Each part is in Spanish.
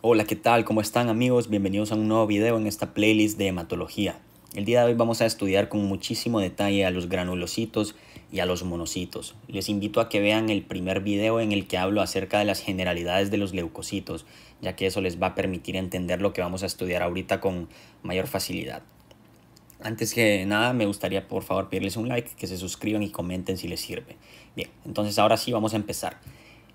Hola, ¿qué tal? ¿Cómo están amigos? Bienvenidos a un nuevo video en esta playlist de hematología. El día de hoy vamos a estudiar con muchísimo detalle a los granulocitos y a los monocitos. Les invito a que vean el primer video en el que hablo acerca de las generalidades de los leucocitos, ya que eso les va a permitir entender lo que vamos a estudiar ahorita con mayor facilidad. Antes que nada, me gustaría por favor pedirles un like, que se suscriban y comenten si les sirve. Bien, entonces ahora sí vamos a empezar.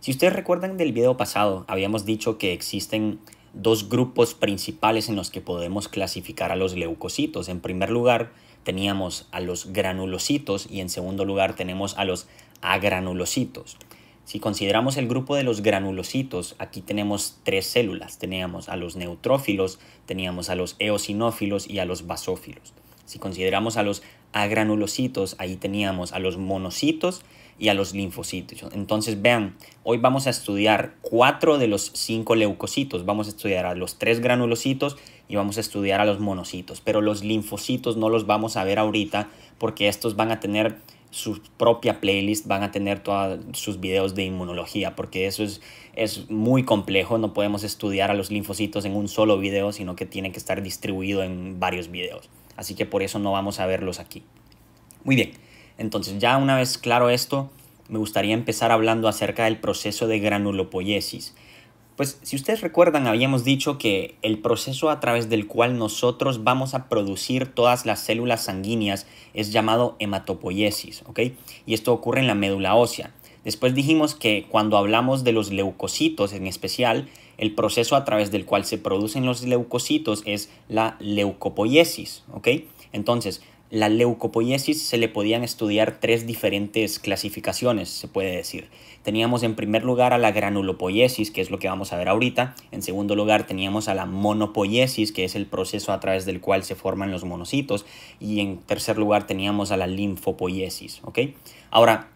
Si ustedes recuerdan del video pasado, habíamos dicho que existen dos grupos principales en los que podemos clasificar a los leucocitos. En primer lugar, teníamos a los granulocitos y en segundo lugar tenemos a los agranulocitos. Si consideramos el grupo de los granulocitos, aquí tenemos tres células. Teníamos a los neutrófilos, teníamos a los eosinófilos y a los basófilos. Si consideramos a los agranulocitos, ahí teníamos a los monocitos y a los linfocitos. Entonces vean, hoy vamos a estudiar cuatro de los cinco leucocitos. Vamos a estudiar a los tres granulocitos y vamos a estudiar a los monocitos. Pero los linfocitos no los vamos a ver ahorita porque estos van a tener su propia playlist, van a tener todos sus videos de inmunología, porque eso es, es muy complejo, no podemos estudiar a los linfocitos en un solo video, sino que tiene que estar distribuido en varios videos así que por eso no vamos a verlos aquí. Muy bien, entonces ya una vez claro esto, me gustaría empezar hablando acerca del proceso de granulopoiesis. Pues si ustedes recuerdan, habíamos dicho que el proceso a través del cual nosotros vamos a producir todas las células sanguíneas es llamado hematopoiesis, ¿ok? Y esto ocurre en la médula ósea. Después dijimos que cuando hablamos de los leucocitos en especial, el proceso a través del cual se producen los leucocitos es la leucopoiesis, ¿ok? Entonces, la leucopoiesis se le podían estudiar tres diferentes clasificaciones, se puede decir. Teníamos en primer lugar a la granulopoiesis, que es lo que vamos a ver ahorita. En segundo lugar teníamos a la monopoiesis, que es el proceso a través del cual se forman los monocitos. Y en tercer lugar teníamos a la linfopoiesis, ¿ok? Ahora,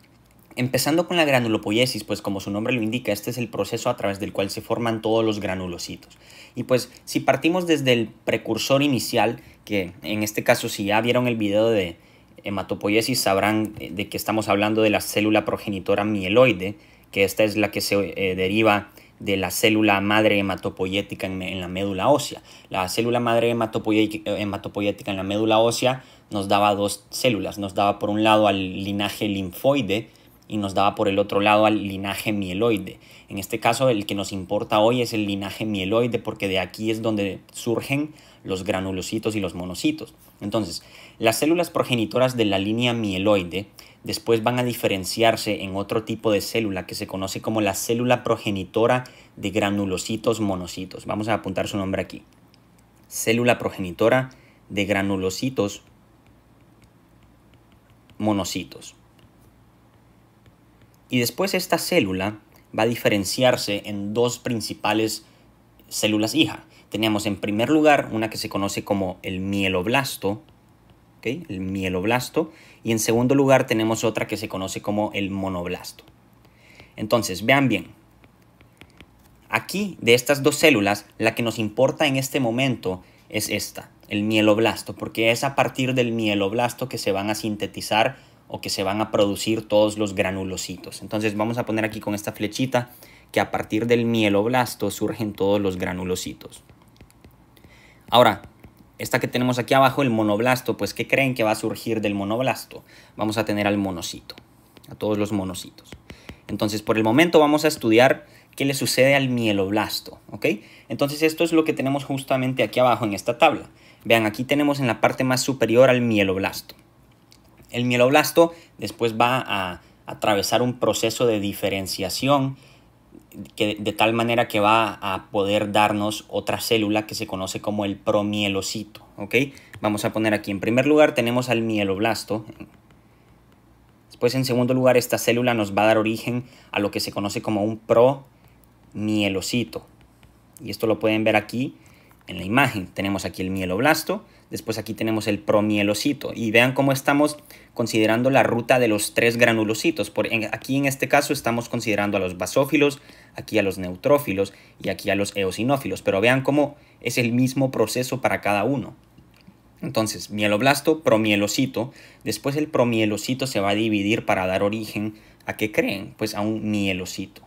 Empezando con la granulopoiesis, pues como su nombre lo indica, este es el proceso a través del cual se forman todos los granulocitos. Y pues si partimos desde el precursor inicial, que en este caso si ya vieron el video de hematopoiesis sabrán eh, de que estamos hablando de la célula progenitora mieloide, que esta es la que se eh, deriva de la célula madre hematopoyética en, la médula ósea. La célula madre eh, hematopoyética en la médula ósea nos daba dos células. Nos daba por un lado al linaje linfoide, y nos daba por el otro lado al linaje mieloide. En este caso el que nos importa hoy es el linaje mieloide porque de aquí es donde surgen los granulocitos y los monocitos. Entonces, las células progenitoras de la línea mieloide después van a diferenciarse en otro tipo de célula que se conoce como la célula progenitora de granulocitos monocitos. Vamos a apuntar su nombre aquí. Célula progenitora de granulocitos monocitos. Y después esta célula va a diferenciarse en dos principales células hija. Tenemos en primer lugar una que se conoce como el mieloblasto, el mieloblasto, y en segundo lugar tenemos otra que se conoce como el monoblasto. Entonces, vean bien, aquí de estas dos células, la que nos importa en este momento es esta, el mieloblasto, porque es a partir del mieloblasto que se van a sintetizar o que se van a producir todos los granulocitos. Entonces vamos a poner aquí con esta flechita que a partir del mieloblasto surgen todos los granulocitos. Ahora, esta que tenemos aquí abajo, el monoblasto, pues ¿qué creen que va a surgir del monoblasto? Vamos a tener al monocito, a todos los monocitos. Entonces, por el momento vamos a estudiar qué le sucede al mieloblasto, ¿ok? Entonces, esto es lo que tenemos justamente aquí abajo en esta tabla. Vean, aquí tenemos en la parte más superior al mieloblasto. El mieloblasto después va a, atravesar un proceso de diferenciación que, de tal manera que va a poder darnos otra célula que se conoce como el promielocito. Vamos a poner aquí, en primer lugar tenemos al mieloblasto. Después, en segundo lugar, esta célula nos va a dar origen a lo que se conoce como un promielocito. Y esto lo pueden ver aquí en la imagen tenemos aquí el mieloblasto, después aquí tenemos el promielocito y vean cómo estamos considerando la ruta de los tres granulocitos. Por, aquí en este caso estamos considerando a los basófilos, aquí a los neutrófilos y aquí a los eosinófilos, pero vean cómo es el mismo proceso para cada uno. Entonces, mieloblasto, promielocito, después el promielocito se va a dividir para dar origen a qué creen, pues a un mielocito.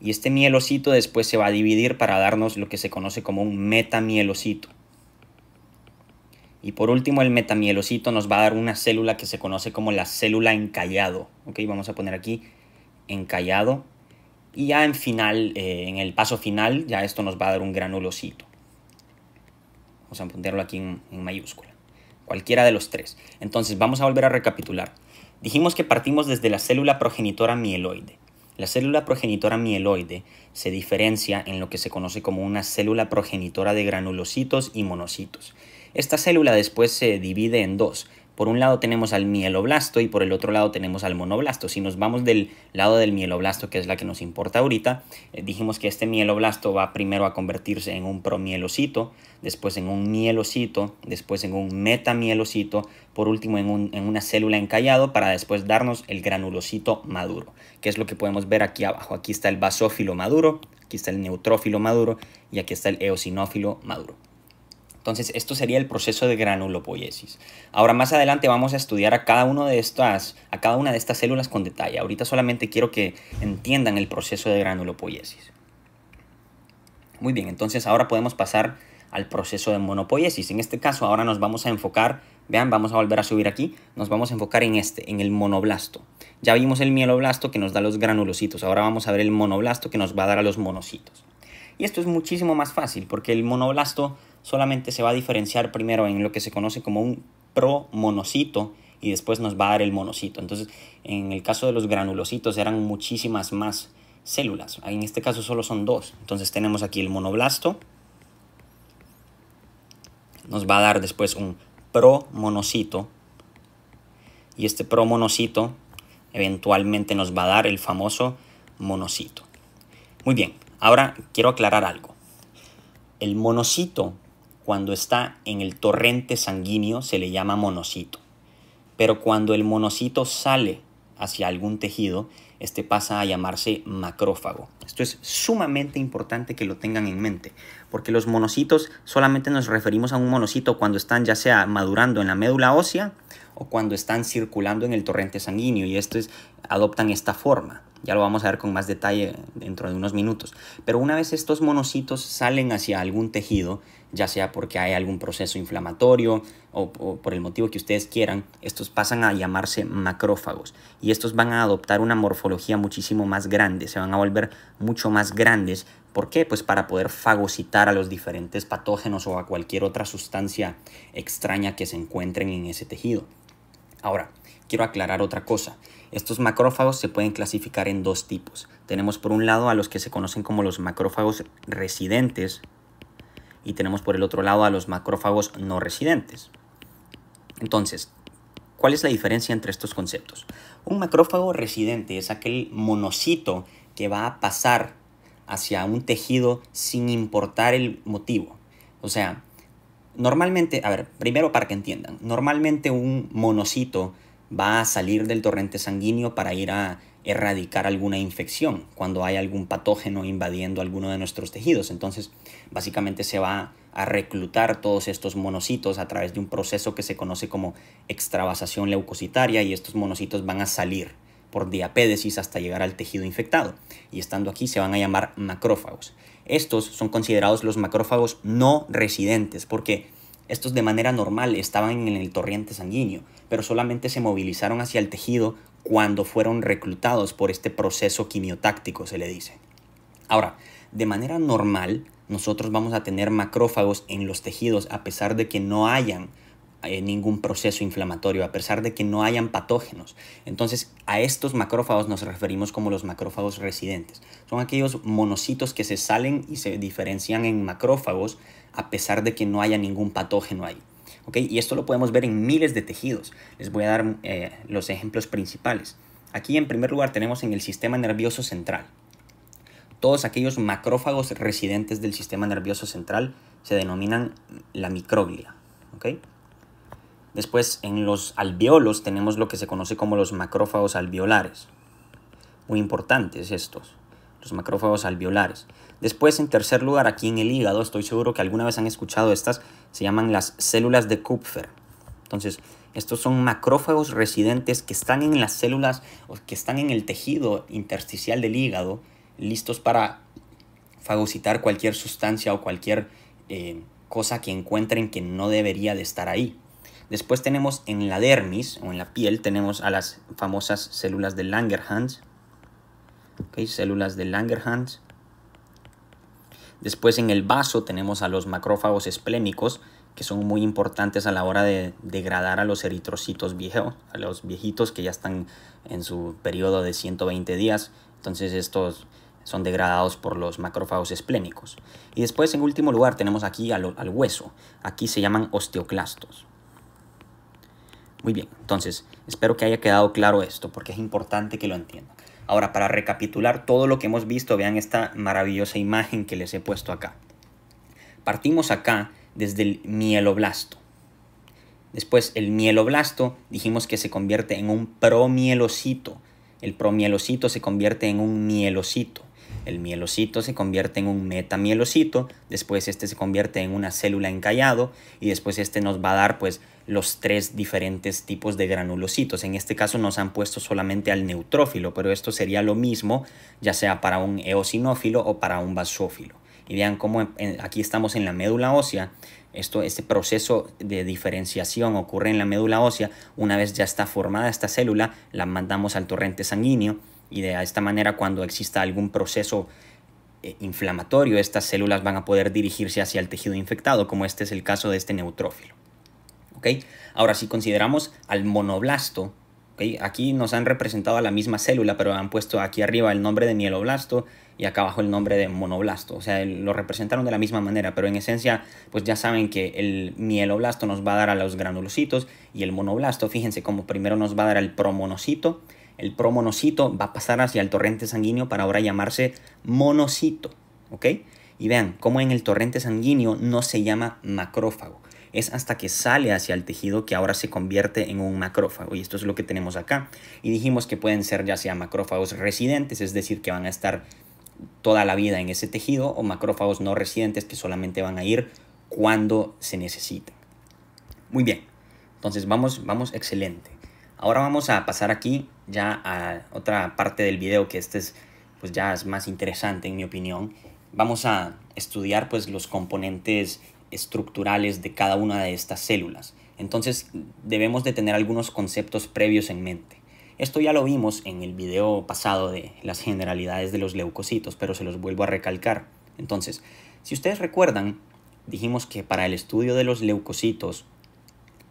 Y este mielocito después se va a dividir para darnos lo que se conoce como un metamielocito. Y por último, el metamielocito nos va a dar una célula que se conoce como la célula encallado. Vamos a poner aquí encallado. Y ya en final, eh, en el paso final, ya esto nos va a dar un granulocito. Vamos a ponerlo aquí en mayúscula. Cualquiera de los tres. Entonces, vamos a volver a recapitular. Dijimos que partimos desde la célula progenitora mieloide. La célula progenitora mieloide se diferencia en lo que se conoce como una célula progenitora de granulocitos y monocitos. Esta célula después se divide en dos, por un lado tenemos al mieloblasto y por el otro lado tenemos al monoblasto. Si nos vamos del lado del mieloblasto, que es la que nos importa ahorita, eh, dijimos que este mieloblasto va primero a convertirse en un promielocito, después en un mielocito, después en un metamielocito, por último en, en una célula encallado para después darnos el granulocito maduro, que es lo que podemos ver aquí abajo. Aquí está el basófilo maduro, aquí está el neutrófilo maduro y aquí está el eosinófilo maduro. Entonces, esto sería el proceso de granulopoiesis. Ahora, más adelante vamos a estudiar a cada, uno de estas, a cada una de estas células con detalle. Ahorita solamente quiero que entiendan el proceso de granulopoiesis. Muy bien, entonces ahora podemos pasar al proceso de monopoiesis. En este caso, ahora nos vamos a enfocar, vean, vamos a volver a subir aquí, nos vamos a enfocar en este, en el monoblasto. Ya vimos el mieloblasto que nos da los granulocitos, ahora vamos a ver el monoblasto que nos va a dar a los monocitos. Y esto es muchísimo más fácil porque el monoblasto solamente se va a diferenciar primero en lo que se conoce como un promonocito y después nos va a dar el monocito. Entonces, en el caso de los granulocitos eran muchísimas más células. En este caso solo son dos. Entonces tenemos aquí el monoblasto. Nos va a dar después un promonocito. Y este promonocito eventualmente nos va a dar el famoso monocito. Muy bien, ahora quiero aclarar algo. El monocito cuando está en el torrente sanguíneo se le llama monocito. Pero cuando el monocito sale hacia algún tejido, este pasa a llamarse macrófago. Esto es sumamente importante que lo tengan en mente, porque los monocitos solamente nos referimos a un monocito cuando están ya sea madurando en la médula ósea o cuando están circulando en el torrente sanguíneo y estos adoptan esta forma. Ya lo vamos a ver con más detalle dentro de unos minutos. Pero una vez estos monocitos salen hacia algún tejido, ya sea porque hay algún proceso inflamatorio o, o, por el motivo que ustedes quieran, estos pasan a llamarse macrófagos. Y estos van a adoptar una morfología muchísimo más grande, se van a volver mucho más grandes. ¿Por qué? Pues para poder fagocitar a los diferentes patógenos o a cualquier otra sustancia extraña que se encuentren en ese tejido. Ahora, quiero aclarar otra cosa. Estos macrófagos se pueden clasificar en dos tipos. Tenemos por un lado a los que se conocen como los macrófagos residentes y tenemos por el otro lado a los macrófagos no residentes. Entonces, ¿cuál es la diferencia entre estos conceptos? Un macrófago residente es aquel monocito que va a pasar hacia un tejido sin importar el motivo. O sea, normalmente, a ver, primero para que entiendan, normalmente un monocito va a salir del torrente sanguíneo para ir a erradicar alguna infección cuando hay algún patógeno invadiendo alguno de nuestros tejidos. Entonces, básicamente se va a reclutar todos estos monocitos a través de un proceso que se conoce como extravasación leucocitaria y estos monocitos van a salir por diapédesis hasta llegar al tejido infectado y estando aquí se van a llamar macrófagos. Estos son considerados los macrófagos no residentes porque estos de manera normal estaban en el torrente sanguíneo, pero solamente se movilizaron hacia el tejido cuando fueron reclutados por este proceso quimiotáctico, se le dice. Ahora, de manera normal, nosotros vamos a tener macrófagos en los tejidos a pesar de que no hayan eh, ningún proceso inflamatorio, a pesar de que no hayan patógenos. Entonces, a estos macrófagos nos referimos como los macrófagos residentes. Son aquellos monocitos que se salen y se diferencian en macrófagos a pesar de que no haya ningún patógeno ahí. ¿Ok? Y esto lo podemos ver en miles de tejidos. Les voy a dar eh, los ejemplos principales. Aquí en primer lugar tenemos en el sistema nervioso central. Todos aquellos macrófagos residentes del sistema nervioso central se denominan la microglia. ¿ok? Después, en los alveolos tenemos lo que se conoce como los macrófagos alveolares. Muy importantes estos, los macrófagos alveolares. Después, en tercer lugar, aquí en el hígado, estoy seguro que alguna vez han escuchado estas, se llaman las células de Kupfer. Entonces, estos son macrófagos residentes que están en las células o que están en el tejido intersticial del hígado, listos para fagocitar cualquier sustancia o cualquier eh, cosa que encuentren que no debería de estar ahí. Después tenemos en la dermis o en la piel, tenemos a las famosas células de Langerhans. células de Langerhans. Después en el vaso tenemos a los macrófagos esplénicos, que son muy importantes a la hora de degradar a los eritrocitos viejos, a los viejitos que ya están en su periodo de 120 días. Entonces estos son degradados por los macrófagos esplénicos. Y después, en último lugar, tenemos aquí al hueso. Aquí se llaman osteoclastos. Muy bien, entonces espero que haya quedado claro esto porque es importante que lo entiendan. Ahora, para recapitular todo lo que hemos visto, vean esta maravillosa imagen que les he puesto acá. Partimos acá desde el mieloblasto. Después, el mieloblasto dijimos que se convierte en un promielocito. El promielocito se convierte en un mielocito. El mielocito se convierte en un metamielocito, después este se convierte en una célula encallado y después este nos va a dar pues los tres diferentes tipos de granulocitos. En este caso nos han puesto solamente al neutrófilo, pero esto sería lo mismo ya sea para un eosinófilo o para un basófilo. Y vean cómo aquí estamos en la médula ósea. Esto, este proceso de diferenciación ocurre en la médula ósea. Una vez ya está formada esta célula, la mandamos al torrente sanguíneo y de esta manera cuando exista algún proceso eh, inflamatorio, estas células van a poder dirigirse hacia el tejido infectado, como este es el caso de este neutrófilo. ¿Okay? Ahora, si consideramos al monoblasto, aquí nos han representado a la misma célula, pero han puesto aquí arriba el nombre de mieloblasto y acá abajo el nombre de monoblasto. O sea, lo representaron de la misma manera, pero en esencia, pues ya saben que el mieloblasto nos va a dar a los granulocitos y el monoblasto, fíjense, como primero nos va a dar al promonocito el promonocito va a pasar hacia el torrente sanguíneo para ahora llamarse monocito, ¿ok? Y vean cómo en el torrente sanguíneo no se llama macrófago. Es hasta que sale hacia el tejido que ahora se convierte en un macrófago. Y esto es lo que tenemos acá. Y dijimos que pueden ser ya sea macrófagos residentes, es decir, que van a estar toda la vida en ese tejido, o macrófagos no residentes que solamente van a ir cuando se necesiten. Muy bien. Entonces vamos, vamos excelente. Ahora vamos a pasar aquí ya a otra parte del video que este es pues ya es más interesante en mi opinión. Vamos a estudiar pues los componentes estructurales de cada una de estas células. Entonces debemos de tener algunos conceptos previos en mente. Esto ya lo vimos en el video pasado de las generalidades de los leucocitos, pero se los vuelvo a recalcar. Entonces, si ustedes recuerdan, dijimos que para el estudio de los leucocitos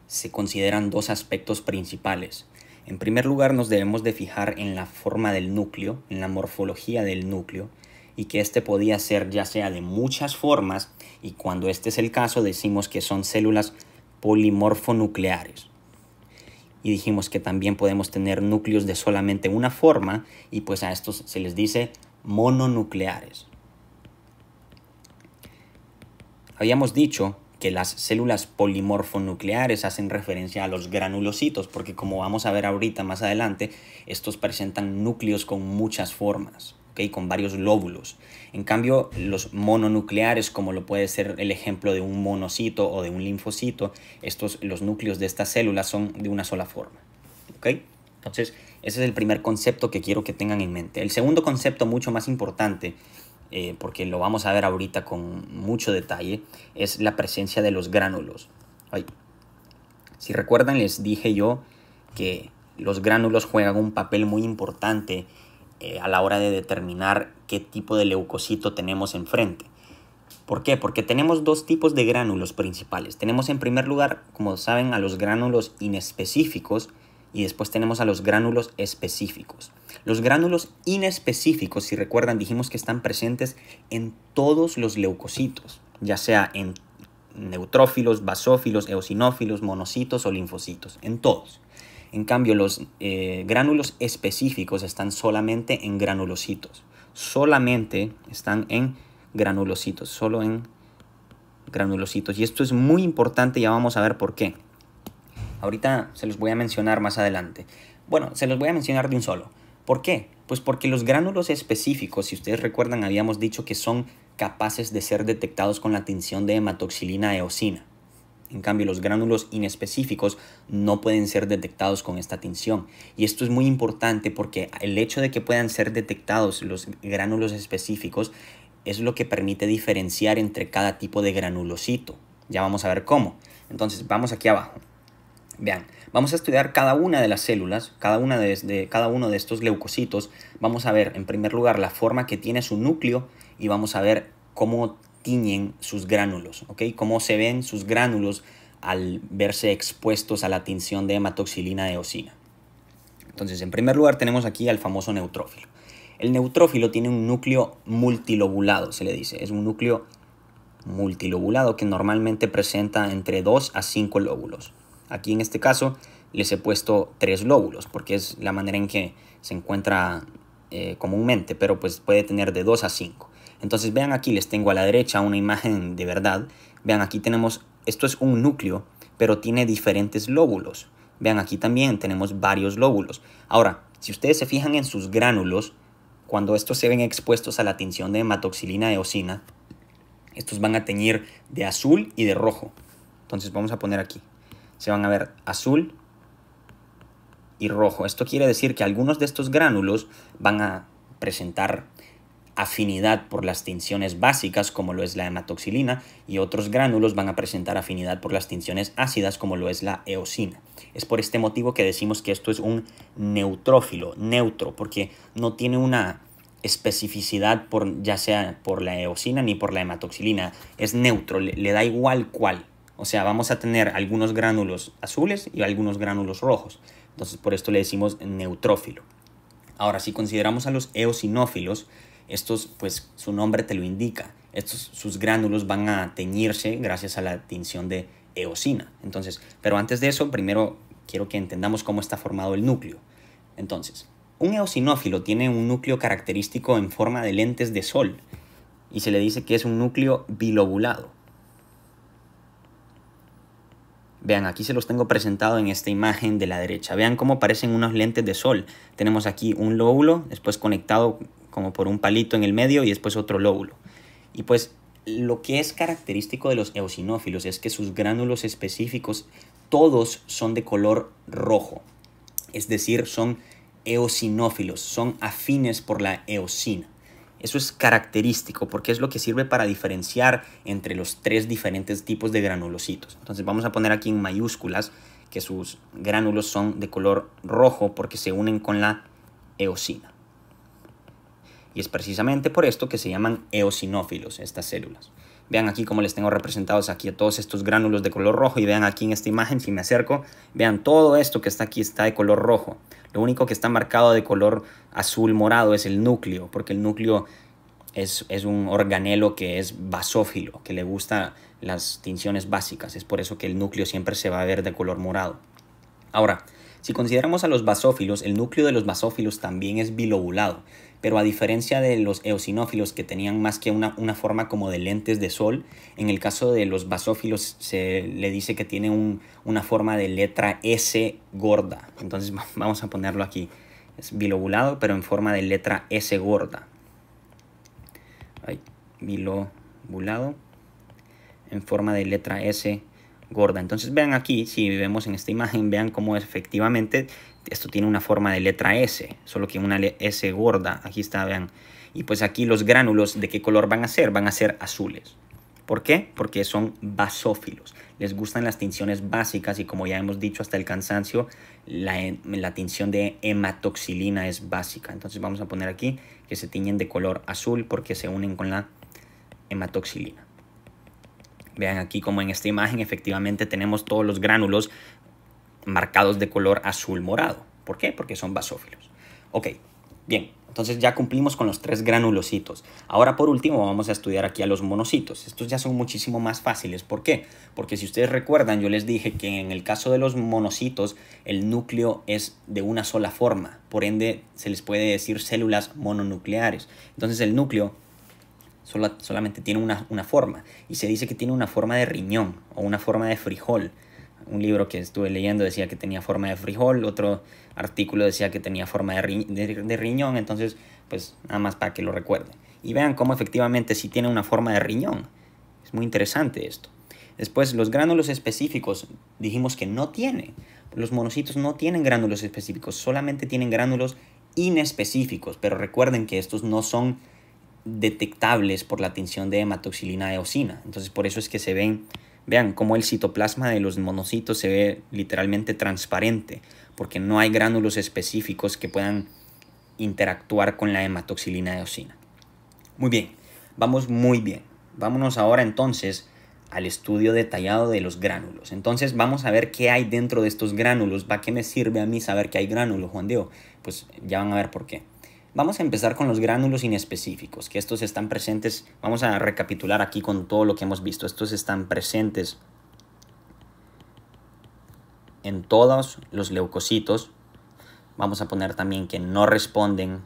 se consideran dos aspectos principales. En primer lugar nos debemos de fijar en la forma del núcleo, en la morfología del núcleo, y que este podía ser ya sea de muchas formas, y cuando este es el caso decimos que son células polimorfonucleares. Y dijimos que también podemos tener núcleos de solamente una forma, y pues a estos se les dice mononucleares. Habíamos dicho que las células polimorfonucleares hacen referencia a los granulocitos, porque como vamos a ver ahorita más adelante, estos presentan núcleos con muchas formas, con varios lóbulos. En cambio, los mononucleares, como lo puede ser el ejemplo de un monocito o de un linfocito, estos, los núcleos de estas células son de una sola forma. ¿okay? Entonces, ese es el primer concepto que quiero que tengan en mente. El segundo concepto, mucho más importante, eh, porque lo vamos a ver ahorita con mucho detalle, es la presencia de los gránulos. Si recuerdan, les dije yo que los gránulos juegan un papel muy importante eh, a la hora de determinar qué tipo de leucocito tenemos enfrente. ¿Por qué? Porque tenemos dos tipos de gránulos principales. Tenemos en primer lugar, como saben, a los gránulos inespecíficos, y después tenemos a los gránulos específicos. Los gránulos inespecíficos, si recuerdan, dijimos que están presentes en todos los leucocitos, ya sea en neutrófilos, basófilos, eosinófilos, monocitos o linfocitos, en todos. En cambio, los eh, gránulos específicos están solamente en granulocitos, solamente están en granulocitos, solo en granulocitos. Y esto es muy importante, ya vamos a ver por qué. Ahorita se los voy a mencionar más adelante. Bueno, se los voy a mencionar de un solo. ¿Por qué? Pues porque los gránulos específicos, si ustedes recuerdan, habíamos dicho que son capaces de ser detectados con la tinción de hematoxilina e eosina. En cambio, los gránulos inespecíficos no pueden ser detectados con esta tinción. Y esto es muy importante porque el hecho de que puedan ser detectados los gránulos específicos es lo que permite diferenciar entre cada tipo de granulocito. Ya vamos a ver cómo. Entonces, vamos aquí abajo. Vean, vamos a estudiar cada una de las células, cada, una de, uno de estos leucocitos. Vamos a ver, en primer lugar, la forma que tiene su núcleo y vamos a ver cómo tiñen sus gránulos, ¿ok? Cómo se ven sus gránulos al verse expuestos a la tinción de hematoxilina de eosina. Entonces, en primer lugar, tenemos aquí al famoso neutrófilo. El neutrófilo tiene un núcleo multilobulado, se le dice. Es un núcleo multilobulado que normalmente presenta entre 2 a 5 lóbulos. Aquí en este caso les he puesto tres lóbulos porque es la manera en que se encuentra eh, comúnmente, pero pues puede tener de 2 a 5. Entonces vean aquí, les tengo a la derecha una imagen de verdad. Vean aquí tenemos, esto es un núcleo, pero tiene diferentes lóbulos. Vean aquí también tenemos varios lóbulos. Ahora, si ustedes se fijan en sus gránulos, cuando estos se ven expuestos a la tinción de hematoxilina eosina, estos van a teñir de azul y de rojo. Entonces vamos a poner aquí se van a ver azul y rojo. Esto quiere decir que algunos de estos gránulos van a presentar afinidad por las tinciones básicas como lo es la hematoxilina y otros gránulos van a presentar afinidad por las tinciones ácidas como lo es la eosina. Es por este motivo que decimos que esto es un neutrófilo, neutro, porque no tiene una especificidad por ya sea por la eosina ni por la hematoxilina, es neutro, le, le da igual cuál. O sea, vamos a tener algunos gránulos azules y algunos gránulos rojos. Entonces, por esto le decimos neutrófilo. Ahora, si consideramos a los eosinófilos, estos, pues su nombre te lo indica. Estos, sus gránulos van a teñirse gracias a la tinción de eosina. Entonces, pero antes de eso, primero quiero que entendamos cómo está formado el núcleo. Entonces, un eosinófilo tiene un núcleo característico en forma de lentes de sol y se le dice que es un núcleo bilobulado. Vean, aquí se los tengo presentado en esta imagen de la derecha. Vean cómo parecen unos lentes de sol. Tenemos aquí un lóbulo, después conectado como por un palito en el medio y después otro lóbulo. Y pues lo que es característico de los eosinófilos es que sus gránulos específicos todos son de color rojo. Es decir, son eosinófilos, son afines por la eosina. Eso es característico porque es lo que sirve para diferenciar entre los tres diferentes tipos de granulocitos. Entonces vamos a poner aquí en mayúsculas que sus gránulos son de color rojo porque se unen con la eosina. Y es precisamente por esto que se llaman eosinófilos estas células. Vean aquí cómo les tengo representados aquí a todos estos gránulos de color rojo y vean aquí en esta imagen, si me acerco, vean todo esto que está aquí está de color rojo. Lo único que está marcado de color azul morado es el núcleo, porque el núcleo es, es un organelo que es basófilo, que le gusta las tinciones básicas. Es por eso que el núcleo siempre se va a ver de color morado. Ahora, si consideramos a los basófilos, el núcleo de los basófilos también es bilobulado pero a diferencia de los eosinófilos que tenían más que una, forma como de lentes de sol, en el caso de los basófilos se le dice que tiene una forma de letra S gorda. Entonces vamos a ponerlo aquí. Es bilobulado, pero en forma de letra S gorda. Ay, bilobulado en forma de letra S gorda. Entonces vean aquí, si vemos en esta imagen, vean cómo efectivamente esto tiene una forma de letra S, solo que una S gorda, aquí está, vean. Y pues aquí los gránulos, ¿de qué color van a ser? Van a ser azules. ¿Por qué? Porque son basófilos. Les gustan las tinciones básicas y como ya hemos dicho hasta el cansancio, la, la tinción de hematoxilina es básica. Entonces vamos a poner aquí que se tiñen de color azul porque se unen con la hematoxilina. Vean aquí como en esta imagen efectivamente tenemos todos los gránulos marcados de color azul morado. ¿Por qué? Porque son basófilos. Ok, bien, entonces ya cumplimos con los tres granulocitos. Ahora por último vamos a estudiar aquí a los monocitos. Estos ya son muchísimo más fáciles. ¿Por qué? Porque si ustedes recuerdan, yo les dije que en el caso de los monocitos el núcleo es de una sola forma. Por ende se les puede decir células mononucleares. Entonces el núcleo solamente tiene una, una forma y se dice que tiene una forma de riñón o una forma de frijol un libro que estuve leyendo decía que tenía forma de frijol, otro artículo decía que tenía forma de, riñón, entonces pues nada más para que lo recuerden. Y vean cómo efectivamente sí tiene una forma de riñón. Es muy interesante esto. Después, los gránulos específicos, dijimos que no tiene. Los monocitos no tienen gránulos específicos, solamente tienen gránulos inespecíficos, pero recuerden que estos no son detectables por la tinción de hematoxilina eosina. Entonces, por eso es que se ven Vean cómo el citoplasma de los monocitos se ve literalmente transparente, porque no hay gránulos específicos que puedan interactuar con la hematoxilina de osina. Muy bien, vamos muy bien. Vámonos ahora entonces al estudio detallado de los gránulos. Entonces vamos a ver qué hay dentro de estos gránulos. ¿Para qué me sirve a mí saber que hay gránulos, Juan Diego? Pues ya van a ver por qué. Vamos a empezar con los gránulos inespecíficos, que estos están presentes, vamos a recapitular aquí con todo lo que hemos visto, estos están presentes en todos los leucocitos. Vamos a poner también que no responden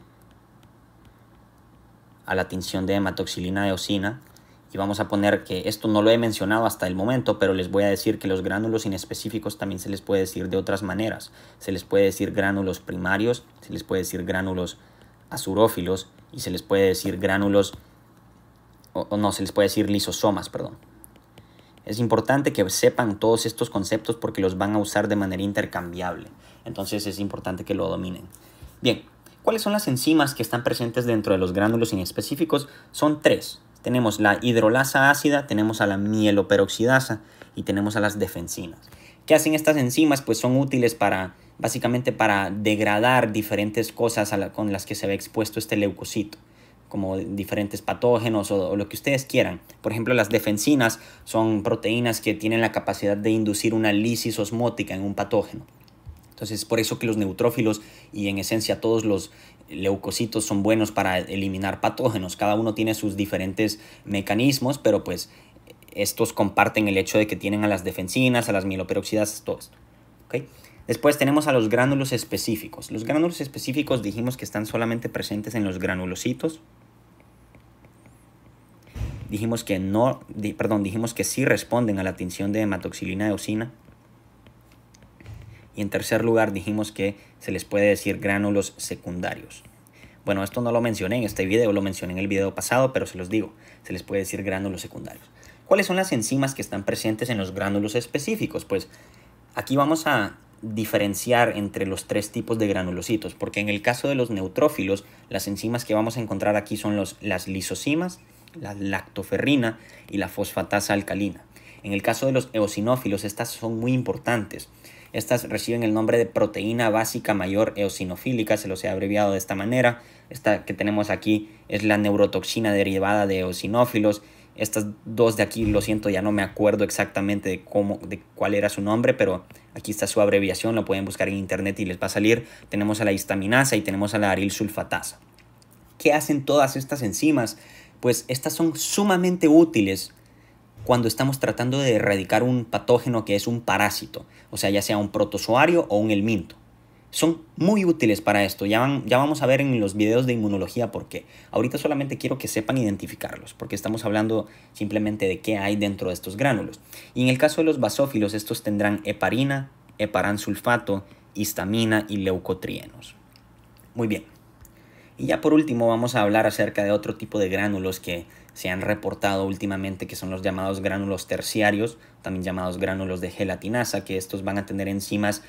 a la tinción de hematoxilina de osina. Y vamos a poner que esto no lo he mencionado hasta el momento, pero les voy a decir que los gránulos inespecíficos también se les puede decir de otras maneras. Se les puede decir gránulos primarios, se les puede decir gránulos azurófilos y se les puede decir gránulos, o, o no, se les puede decir lisosomas, perdón. Es importante que sepan todos estos conceptos porque los van a usar de manera intercambiable. Entonces es importante que lo dominen. Bien, ¿cuáles son las enzimas que están presentes dentro de los gránulos inespecíficos? Son tres. Tenemos la hidrolasa ácida, tenemos a la mieloperoxidasa y tenemos a las defensinas. ¿Qué hacen estas enzimas? Pues son útiles para básicamente para degradar diferentes cosas con las que se ve expuesto este leucocito como diferentes patógenos o, lo que ustedes quieran. Por ejemplo, las defensinas son proteínas que tienen la capacidad de inducir una lisis osmótica en un patógeno. Entonces, por eso que los neutrófilos y en esencia todos los leucocitos son buenos para eliminar patógenos. Cada uno tiene sus diferentes mecanismos, pero pues estos comparten el hecho de que tienen a las defensinas, a las mieloperoxidas, todo ¿Okay? Después tenemos a los gránulos específicos. Los gránulos específicos dijimos que están solamente presentes en los granulocitos. Dijimos que no, perdón, dijimos que sí responden a la tinción de hematoxilina eosina. Y en tercer lugar dijimos que se les puede decir gránulos secundarios. Bueno, esto no lo mencioné en este video, lo mencioné en el video pasado, pero se los digo, se les puede decir gránulos secundarios. ¿Cuáles son las enzimas que están presentes en los gránulos específicos? Pues aquí vamos a diferenciar entre los tres tipos de granulocitos, porque en el caso de los neutrófilos, las enzimas que vamos a encontrar aquí son las lisosimas, la lactoferrina y la fosfatasa alcalina. En el caso de los eosinófilos, estas son muy importantes. Estas reciben el nombre de proteína básica mayor eosinofílica, se los he abreviado de esta manera. Esta que tenemos aquí es la neurotoxina derivada de eosinófilos estas dos de aquí, lo siento, ya no me acuerdo exactamente de, cómo, de cuál era su nombre, pero aquí está su abreviación, lo pueden buscar en internet y les va a salir. Tenemos a la histaminasa y tenemos a la sulfatasa. ¿Qué hacen todas estas enzimas? Pues estas son sumamente útiles cuando estamos tratando de erradicar un patógeno que es un parásito, o sea, ya sea un protozoario o un elminto son muy útiles para esto. Ya, van, ya vamos a ver en los videos de inmunología por qué. Ahorita solamente quiero que sepan identificarlos, porque estamos hablando simplemente de qué hay dentro de estos gránulos. Y en el caso de los basófilos, estos tendrán heparina, sulfato histamina y leucotrienos. Muy bien. Y ya por último vamos a hablar acerca de otro tipo de gránulos que se han reportado últimamente, que son los llamados gránulos terciarios, también llamados gránulos de gelatinasa, que estos van a tener enzimas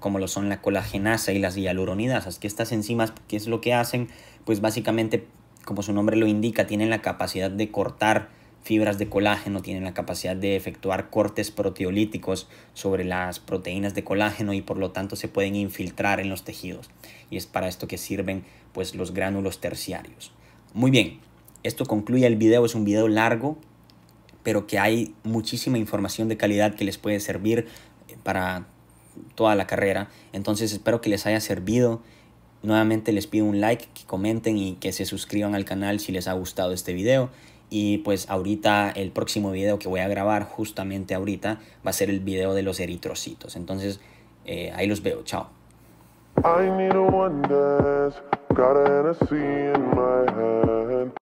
como, lo son la colagenasa y las hialuronidasas, que estas enzimas, ¿qué es lo que hacen? Pues básicamente, como su nombre lo indica, tienen la capacidad de cortar fibras de colágeno, tienen la capacidad de efectuar cortes proteolíticos sobre las proteínas de colágeno y por lo tanto se pueden infiltrar en los tejidos. Y es para esto que sirven pues los gránulos terciarios. Muy bien, esto concluye el video, es un video largo, pero que hay muchísima información de calidad que les puede servir eh, para toda la carrera. Entonces espero que les haya servido. Nuevamente les pido un like, que comenten y que se suscriban al canal si les ha gustado este video. Y pues ahorita el próximo video que voy a grabar justamente ahorita va a ser el video de los eritrocitos. Entonces eh, ahí los veo, chao.